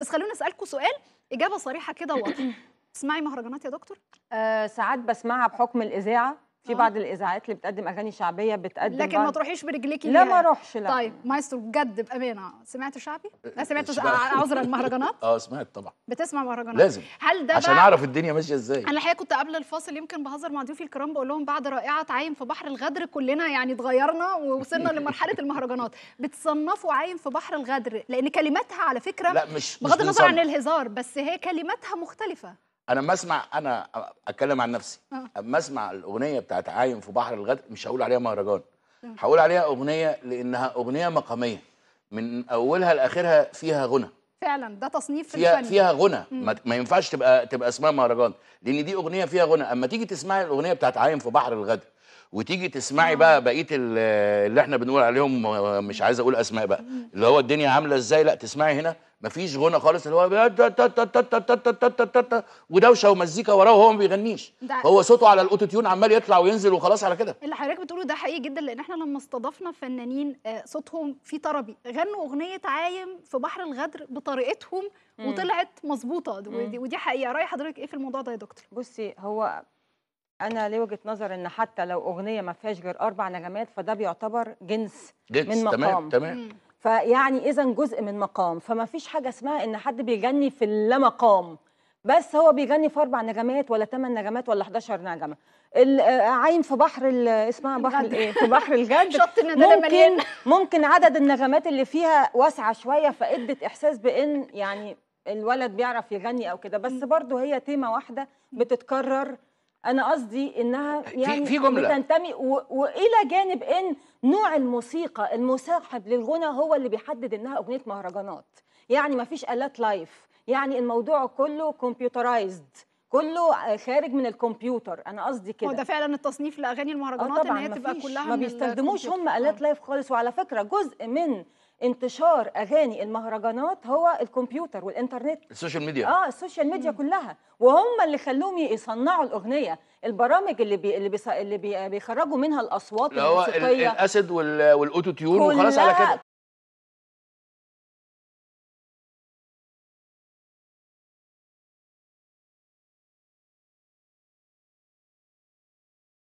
بس خلوني اسالكم سؤال اجابه صريحه كده واضحه تسمعي مهرجانات يا دكتور آه ساعات بسمعها بحكم الاذاعه في آه. بعض الاذاعات اللي بتقدم اغاني شعبيه بتقدم لكن بعض... ما تروحيش برجليكي لا ما اروحش لا طيب مايسترو بجد بامانه سمعت شعبي؟ آه، لا سمعت عذرا المهرجانات؟ اه سمعت طبعا بتسمع مهرجانات لازم هل ده عشان اعرف الدنيا ماشيه ازاي انا الحقيقه كنت قبل الفاصل يمكن بهزر مع ضيوفي الكرام بقول لهم بعد رائعه عايم في بحر الغدر كلنا يعني اتغيرنا ووصلنا لمرحله المهرجانات بتصنفوا عايم في بحر الغدر لان كلماتها على فكره لا مش بغض النظر عن الهزار بس هي كلماتها مختلفه انا ما اسمع انا اتكلم عن نفسي آه. اما اسمع الاغنيه بتاعت عايم في بحر الغد مش هقول عليها مهرجان هقول عليها اغنيه لانها اغنيه مقاميه من اولها لاخرها فيها غنى فعلا ده تصنيف فيها الفني فيها غنى ما, ما ينفعش تبقى تبقى اسمها مهرجان لان دي اغنيه فيها غنى اما تيجي تسمعي الاغنيه بتاعت عايم في بحر الغد وتيجي تسمعي بقى بقيه اللي احنا بنقول عليهم مش عايز اقول اسماء بقى اللي هو الدنيا عامله ازاي لا تسمعي هنا مفيش غنى خالص اللي هو ودوشه ومزيكا وراه وهو ما بيغنيش هو صوته على الاوتو تيون عمال يطلع وينزل وخلاص على كده اللي حضرتك بتقوله ده حقيقي جدا لان احنا لما استضفنا فنانين آه، صوتهم في طربي غنوا اغنيه عايم في بحر الغدر بطريقتهم وطلعت مظبوطه ودي, ودي حقيقه راي حضرتك ايه في الموضوع ده يا دكتور بصي هو انا ليه وجهه نظر ان حتى لو اغنيه ما فيهاش غير اربع نغمات فده بيعتبر جنس, جنس من مقام تمام تمام فيعني اذا جزء من مقام فما فيش حاجه اسمها ان حد بيغني في اللا مقام بس هو بيغني في اربع نغمات ولا ثمان نغمات ولا 11 نغمه العين آه، آه، في بحر آه، اسمها بحر الايه في بحر الجد إيه؟ ممكن ممكن عدد النغمات اللي فيها واسعه شويه فادت احساس بان يعني الولد بيعرف يغني او كده بس برضه هي تيمه واحده بتتكرر انا قصدي انها يعني في جملة. بتنتمي والى جانب ان نوع الموسيقى المساحب للغنى هو اللي بيحدد انها اغنيه مهرجانات يعني ما فيش الات لايف يعني الموضوع كله كمبيوترايزد كله خارج من الكمبيوتر انا قصدي كده هو ده فعلا التصنيف لاغاني المهرجانات آه ان هي تبقى كلها ما بيستخدموش هم الات لايف خالص وعلى فكره جزء من انتشار اغاني المهرجانات هو الكمبيوتر والانترنت السوشيال ميديا اه السوشيال ميديا مم. كلها وهم اللي خلوهم يصنعوا الاغنيه البرامج اللي بي اللي, اللي بيخرجوا منها الاصوات الموسيقيه الاسد والاوتو تيون وخلاص على كده